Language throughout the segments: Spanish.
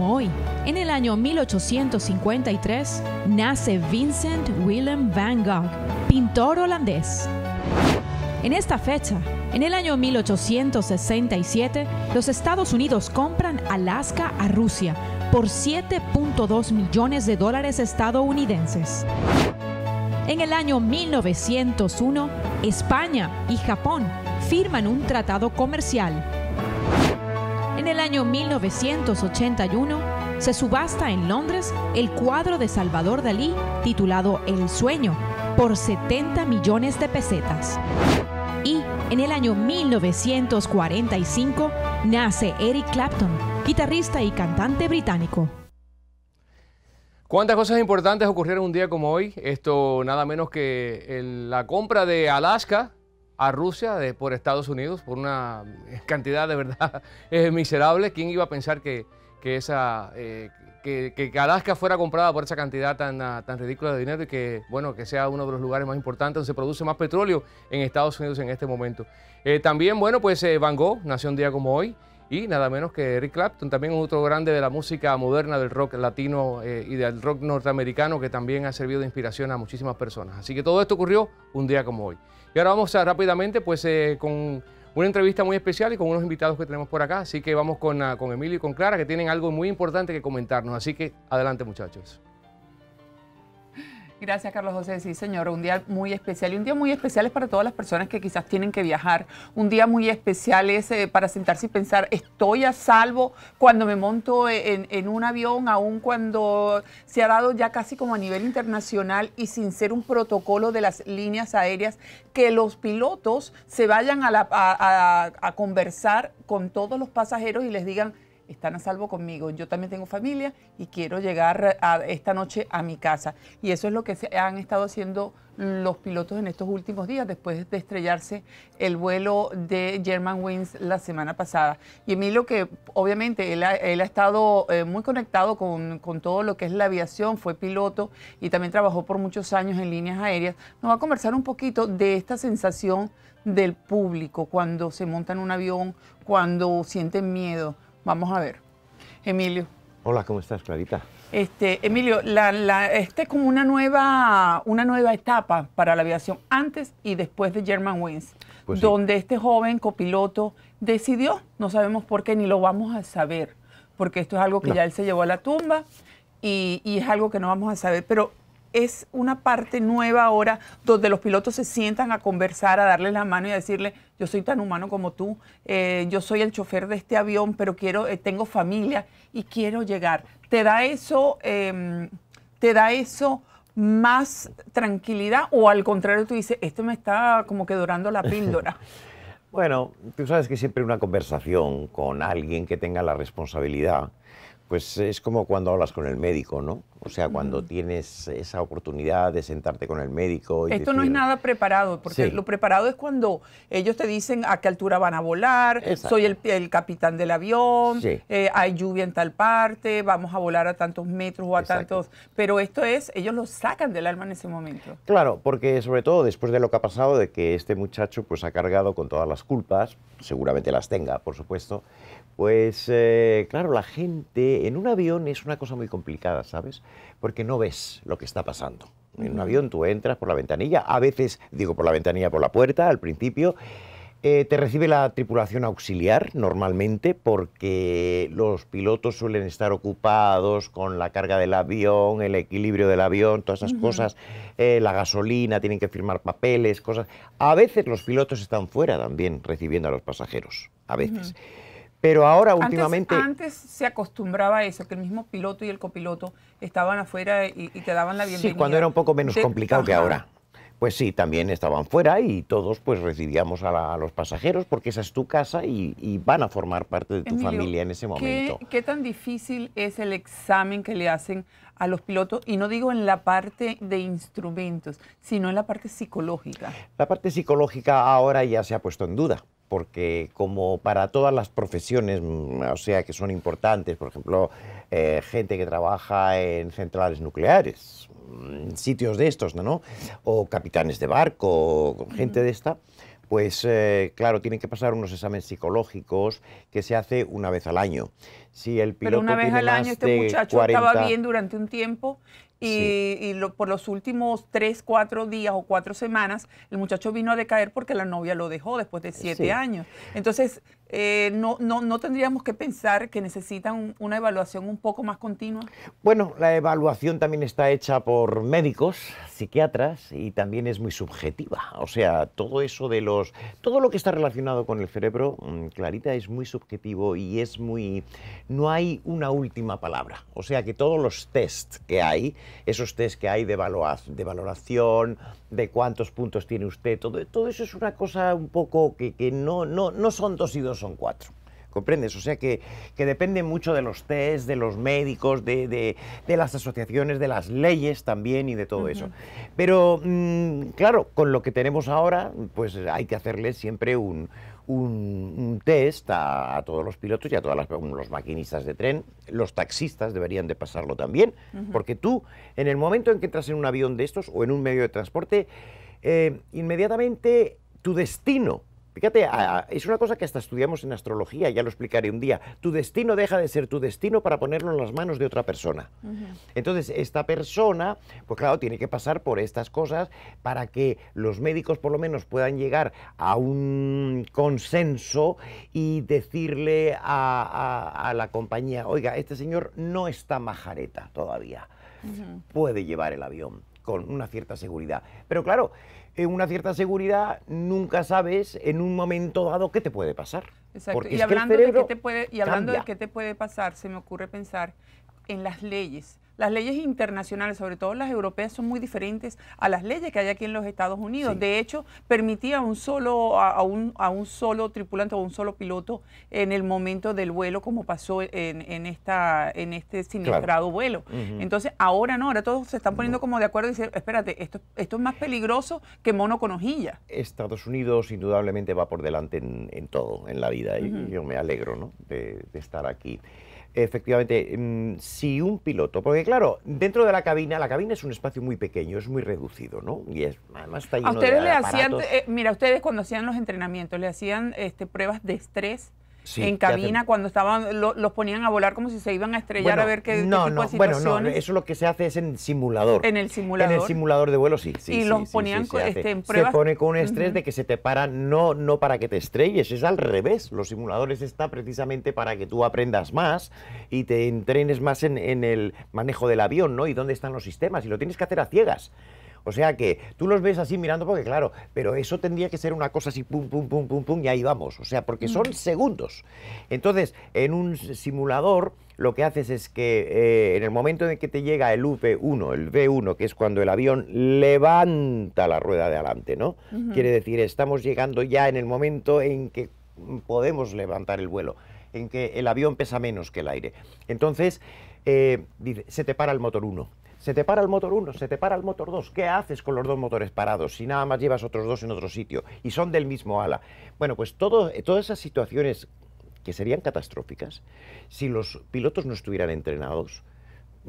hoy, en el año 1853, nace Vincent Willem van Gogh, pintor holandés. En esta fecha, en el año 1867, los Estados Unidos compran Alaska a Rusia por 7.2 millones de dólares estadounidenses. En el año 1901, España y Japón firman un tratado comercial en el año 1981 se subasta en Londres el cuadro de Salvador Dalí titulado El sueño por 70 millones de pesetas. Y en el año 1945 nace Eric Clapton, guitarrista y cantante británico. ¿Cuántas cosas importantes ocurrieron un día como hoy? Esto nada menos que la compra de Alaska a Rusia por Estados Unidos por una eh, cantidad de verdad eh, miserable. ¿Quién iba a pensar que, que esa, eh, que, que, Alaska fuera comprada por esa cantidad tan, ah, tan ridícula de dinero y que, bueno, que sea uno de los lugares más importantes donde se produce más petróleo en Estados Unidos en este momento? también, bueno, pues Van Gogh nació un día como hoy y nada menos que Eric Clapton, también otro grande de la música moderna, del rock latino eh, y del rock norteamericano que también ha servido de inspiración a muchísimas personas. Así que todo esto ocurrió un día como hoy. Y ahora vamos rápidamente pues eh, con una entrevista muy especial y con unos invitados que tenemos por acá. Así que vamos con, ah, con Emilio y con Clara que tienen algo muy importante que comentarnos. Así que adelante muchachos. Gracias, Carlos José. Sí, señor, un día muy especial. Y un día muy especial es para todas las personas que quizás tienen que viajar. Un día muy especial es eh, para sentarse y pensar, estoy a salvo cuando me monto eh, en, un avión, aun cuando se ha dado ya casi como a nivel internacional y sin ser un protocolo de las líneas aéreas, que los pilotos se vayan a conversar con todos los pasajeros y les digan, están a salvo conmigo, yo también tengo familia y quiero llegar esta noche a mi casa. Y eso es lo que se han estado haciendo los pilotos en estos últimos días, después de estrellarse el vuelo de German Germanwings la semana pasada. Y Emilio, que obviamente él ha, estado eh, muy conectado con, con, todo lo que es la aviación, fue piloto y también trabajó por muchos años en líneas aéreas, nos va a conversar un poquito de esta sensación del público cuando se monta en un avión, cuando sienten miedo Vamos a ver. Emilio. Hola, ¿cómo estás, Clarita? Este, Emilio, este es como una nueva, una nueva etapa para la aviación antes y después de German Wings, pues donde este joven copiloto decidió, no sabemos por qué ni lo vamos a saber, porque esto es algo que ya él se llevó a la tumba y, y es algo que no vamos a saber, pero es una parte nueva ahora donde los pilotos se sientan a conversar, a darle la mano y a decirle, yo soy tan humano como tú, eh, yo soy el chofer de este avión, pero quiero, eh, tengo familia y quiero llegar. ¿Te da eso, em, te da eso más tranquilidad o al contrario tú dices, esto me está como que dorando la píldora? bueno, tú sabes que siempre una conversación con alguien que tenga la responsabilidad pues es como cuando hablas con el médico, ¿no? O sea, cuando tienes esa oportunidad de sentarte con el médico. Y Esto no es nada preparado, porque lo preparado es cuando ellos te dicen a qué altura van a volar, soy el, el, capitán del avión, eh, hay lluvia en tal parte, vamos a volar a tantos metros o a tantos. Pero esto es, ellos lo sacan del alma en ese momento. Claro, porque sobre todo después de lo que ha pasado, de que este muchacho pues ha cargado con todas las culpas, seguramente las tenga, por supuesto, pues eh, claro, la gente en un avión es una cosa muy complicada, ¿sabes? Porque no ves lo que está pasando. En un avión tú entras por la ventanilla, a veces, digo por la ventanilla, por la puerta al principio. Eh, te recibe la tripulación auxiliar normalmente porque los pilotos suelen estar ocupados con la carga del avión, el equilibrio del avión, todas esas cosas, eh, la gasolina, tienen que firmar papeles, cosas. A veces los pilotos están fuera también recibiendo a los pasajeros, a veces. Pero ahora últimamente... Antes, se acostumbraba a eso, que el mismo piloto y el copiloto estaban afuera y, te daban la bienvenida. Sí, cuando era un poco menos complicado que ahora. Pues sí, también estaban fuera y todos pues recibíamos a, los pasajeros porque esa es tu casa y, van a formar parte de tu familia en ese momento. ¿Qué tan difícil es el examen que le hacen a los pilotos, y no digo en la parte de instrumentos, sino en la parte psicológica. La parte psicológica ahora ya se ha puesto en duda porque como para todas las profesiones, mm, o sea, que son importantes, por ejemplo, eh, gente que trabaja en centrales nucleares, mm, sitios de estos, ¿no? O capitanes de barco, gente de esta, pues eh, claro, tienen que pasar unos exámenes psicológicos que se hace una vez al año. Si el piloto Pero una vez al año este muchacho estaba bien durante un tiempo y, por los últimos tres, cuatro días o cuatro semanas el muchacho vino a decaer porque la novia lo dejó después de siete años. Entonces eh, no, no, tendríamos que pensar que necesitan una evaluación un poco más continua? Bueno, la evaluación también está hecha por médicos, psiquiatras y también es muy subjetiva. O sea, todo eso de los... Todo lo que está relacionado con el cerebro, mm, Clarita, es muy subjetivo y es muy... No hay una última palabra. O sea, que todos los tests que hay, esos tests que hay de, de valoración, de cuántos puntos tiene usted, todo, todo eso es una cosa un poco que, no, no, no son dos y dos son cuatro. ¿Comprendes? O sea que, depende mucho de los test, de los médicos, de, las asociaciones, de las leyes también y de todo eso. Pero, mm, claro, con lo que tenemos ahora, pues hay que hacerle siempre un, test a, todos los pilotos y a todos mm, los maquinistas de tren. Los taxistas deberían de pasarlo también, porque tú, en el momento en que entras en un avión de estos o en un medio de transporte, eh, inmediatamente tu destino Fíjate, es una cosa que hasta estudiamos en astrología, ya lo explicaré un día. Tu destino deja de ser tu destino para ponerlo en las manos de otra persona. Entonces, esta persona, pues claro, tiene que pasar por estas cosas para que los médicos por lo menos puedan llegar a un consenso y decirle a, la compañía, oiga, este señor no está majareta todavía, puede llevar el avión con una cierta seguridad. Pero claro, en eh, una cierta seguridad nunca sabes en un momento dado qué te puede pasar. Exacto. y, hablando de qué te puede, y hablando de qué te puede pasar, se me ocurre pensar en las leyes. Las leyes internacionales, sobre todo las europeas, son muy diferentes a las leyes que hay aquí en los Estados Unidos. De hecho, permitía a un solo, a, un, a un solo tripulante o un solo piloto en el momento del vuelo, como pasó en, esta, en este siniestrado vuelo. Entonces, ahora no, ahora todos se están poniendo como de acuerdo y dicen, espérate, esto, esto es más peligroso que mono con hojilla. Estados Unidos indudablemente va por delante en, todo, en la vida, y yo me alegro ¿no? de estar aquí. Efectivamente, mm, si un piloto, porque claro, dentro de la cabina, la cabina es un espacio muy pequeño, es muy reducido, ¿no? Y es, además está lleno ¿A de le eh, mira, ustedes cuando hacían los entrenamientos, le hacían este, pruebas de estrés en cabina cuando estaban los ponían a volar como si se iban a estrellar a ver qué, no, tipo no, de situaciones. Bueno, no, eso lo que se hace es en simulador. En el simulador. En el simulador de vuelo sí. y los ponían este, en pruebas. Se pone con un estrés de que se te para no no para que te estrelles, es al revés. Los simuladores está precisamente para que tú aprendas más y te entrenes más en, en el manejo del avión, ¿no? Y dónde están los sistemas y lo tienes que hacer a ciegas. O sea que tú los ves así mirando porque claro, pero eso tendría que ser una cosa así, pum, pum, pum, pum, pum, y ahí vamos. O sea, porque son mm. segundos. Entonces, en un simulador lo que haces es que eh, en el momento en que te llega el V1, el V1, que es cuando el avión levanta la rueda de adelante, ¿no? Quiere decir, estamos llegando ya en el momento en que podemos levantar el vuelo, en que el avión pesa menos que el aire. Entonces, eh, dice, se te para el motor 1 se te para el motor 1, se te para el motor 2. ¿Qué haces con los dos motores parados si nada más llevas otros dos en otro sitio y son del mismo ala? Bueno, pues todas esas situaciones que serían catastróficas si los pilotos no estuvieran entrenados.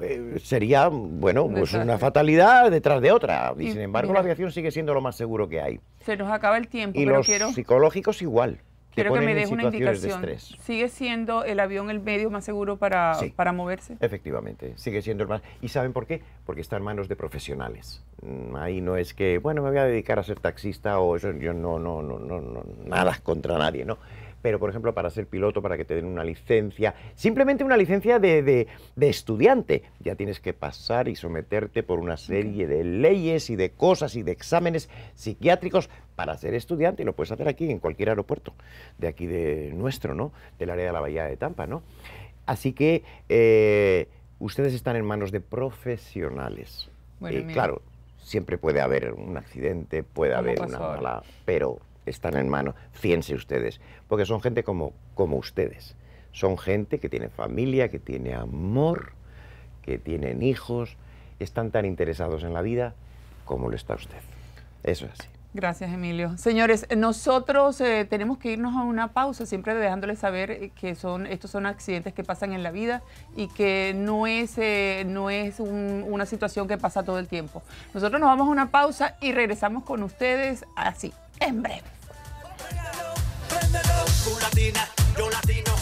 Eh, sería, bueno, pues una fatalidad detrás de otra. Y, sin embargo, la aviación sigue siendo lo más seguro que hay. Se nos acaba el tiempo, y pero los quiero... psicológicos igual. Quiero que me des una indicación. ¿Sigue siendo el avión el medio más seguro para, para moverse? Efectivamente, sigue siendo el más. ¿Y saben por qué? Porque está en manos de profesionales. Mm, ahí no es que, bueno, me voy a dedicar a ser taxista o eso, yo no, no, no, no, no nada contra nadie, ¿no? pero por ejemplo para ser piloto, para que te den una licencia, simplemente una licencia de, estudiante, ya tienes que pasar y someterte por una serie de leyes y de cosas y de exámenes psiquiátricos para ser estudiante y lo puedes hacer aquí, en cualquier aeropuerto, de aquí de nuestro, ¿no? Del área de la Bahía de Tampa, ¿no? Así que eh, ustedes están en manos de profesionales. Bueno, eh, claro, siempre puede haber un accidente, puede haber una mala, pero están en mano. Fíjense ustedes, porque son gente como, como ustedes. Son gente que tiene familia, que tiene amor, que tienen hijos, están tan interesados en la vida como lo está usted. Eso es así. Gracias, Emilio. Señores, eh, nosotros eh, tenemos que irnos a una pausa, siempre dejándoles saber eh, que son, estos son accidentes que pasan en la vida y que no es, no es una situación que pasa todo el tiempo. Nosotros nos vamos a una pausa y regresamos con ustedes así, en breve latina, yo latino